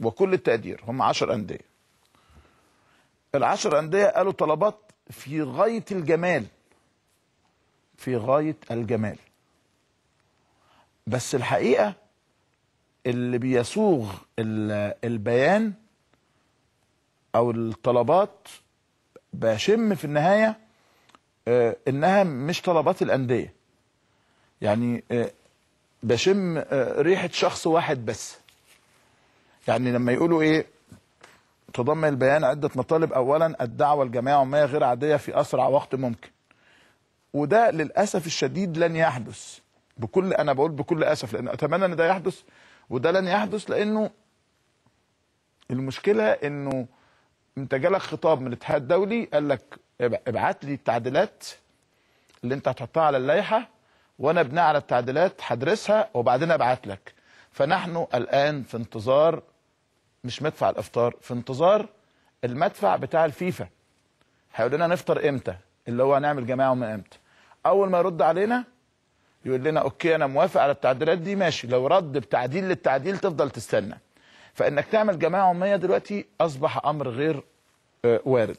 وكل التقدير هم 10 انديه العشر انديه قالوا طلبات في غايه الجمال في غايه الجمال بس الحقيقه اللي بيسوغ البيان او الطلبات بشم في النهايه آه، انها مش طلبات الانديه يعني آه، بشم آه، ريحه شخص واحد بس يعني لما يقولوا ايه تضمن البيان عده مطالب اولا الدعوه الجماعيه عميه غير عاديه في اسرع وقت ممكن وده للاسف الشديد لن يحدث بكل انا بقول بكل اسف لان اتمنى ان ده يحدث وده لن يحدث لانه المشكله انه انت جالك خطاب من الاتحاد الدولي قال لك ابعت لي التعديلات اللي انت هتحطها على اللائحه وانا بناء على التعديلات هدرسها وبعدين ابعت لك فنحن الان في انتظار مش مدفع الافطار في انتظار المدفع بتاع الفيفا هيقول لنا نفطر امتى اللي هو هنعمل جماعه ومن امتى اول ما يرد علينا يقول لنا اوكي انا موافق على التعديلات دي ماشي لو رد بتعديل للتعديل تفضل تستنى فانك تعمل جماعه عموميه دلوقتي اصبح امر غير آه، وارد